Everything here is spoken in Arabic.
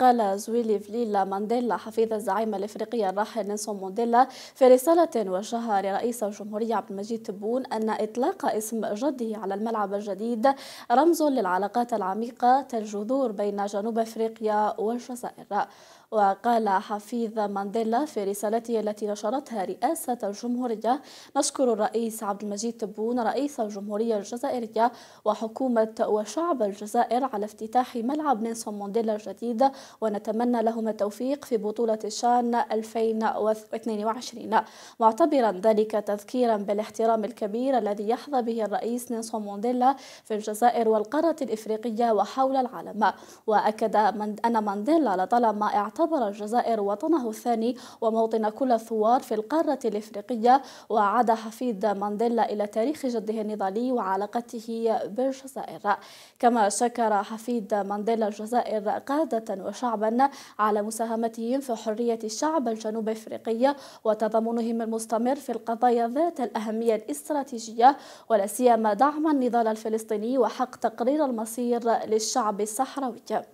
قال زويلي فليلا مانديلا حفيد الزعيم الافريقي الراحل نيلسون مانديلا في رسالة وجهها لرئيس الجمهورية عبد المجيد تبون أن إطلاق اسم جده على الملعب الجديد رمز للعلاقات العميقة الجذور بين جنوب أفريقيا والجزائر وقال حفيظ مانديلا في رسالته التي نشرتها رئاسة الجمهورية نشكر الرئيس عبد المجيد تبون رئيس الجمهورية الجزائرية وحكومة وشعب الجزائر على افتتاح ملعب نيلسون مانديلا الجديد ونتمنى لهم التوفيق في بطولة شان 2022 معتبرا ذلك تذكيرا بالاحترام الكبير الذي يحظى به الرئيس نيلسون مونديلا في الجزائر والقارة الإفريقية وحول العالم وأكد أن مانديلا لطالما اعتبر الجزائر وطنه الثاني وموطن كل الثوار في القارة الإفريقية وعاد حفيد مانديلا إلى تاريخ جده النضالي وعلاقته بالجزائر كما شكر حفيد مانديلا الجزائر قادة وشعب شعبا على مساهمتهم في حرية الشعب الجنوب أفريقي وتضامنهم المستمر في القضايا ذات الأهمية الاستراتيجية ولا سيما دعم النضال الفلسطيني وحق تقرير المصير للشعب الصحراوي